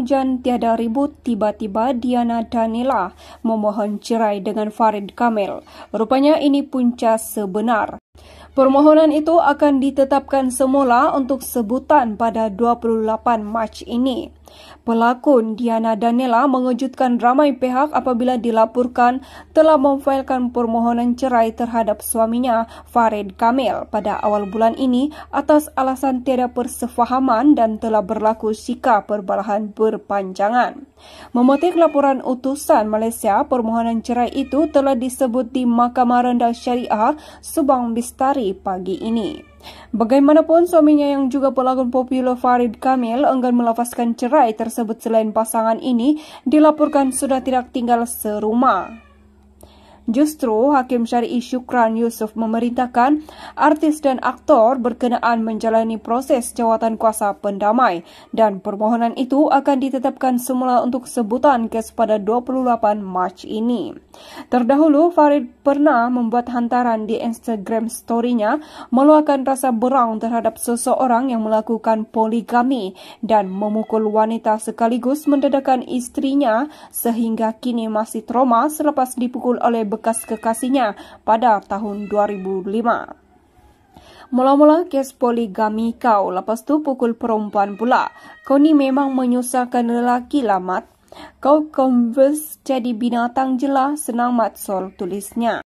hujan tiada ribut, tiba-tiba Diana Danila memohon cerai dengan Farid Kamil. Rupanya ini punca sebenar. Permohonan itu akan ditetapkan semula untuk sebutan pada 28 Mac ini. Pelakon Diana Danela mengejutkan ramai pihak apabila dilaporkan telah memfailkan permohonan cerai terhadap suaminya Farid Kamil pada awal bulan ini atas alasan tiada persefahaman dan telah berlaku sikap perbalahan berpanjangan. Memotik laporan utusan Malaysia, permohonan cerai itu telah disebut di Mahkamah Rendah Syariah Subang Bistari pagi ini. Bagaimanapun, suaminya yang juga pelakon popular Farid Kamil enggan melafaskan cerai tersebut selain pasangan ini dilaporkan sudah tidak tinggal serumah. Justru Hakim Syari'i Syukran Yusuf memerintahkan artis dan aktor berkenaan menjalani proses jawatan kuasa pendamai dan permohonan itu akan ditetapkan semula untuk sebutan kes pada 28 Mac ini. Terdahulu, Farid pernah membuat hantaran di Instagram story-nya meluahkan rasa berang terhadap seseorang yang melakukan poligami dan memukul wanita sekaligus mendadakan istrinya sehingga kini masih trauma selepas dipukul oleh bekerja bekas kekasihnya pada tahun 2005. Mula-mula kes poligami kau, lepas tu pukul perempuan pula. Kau ni memang menyusahkan lelaki lah, Mat. Kau converse jadi binatang jelah, senang Mat Sol tulisnya.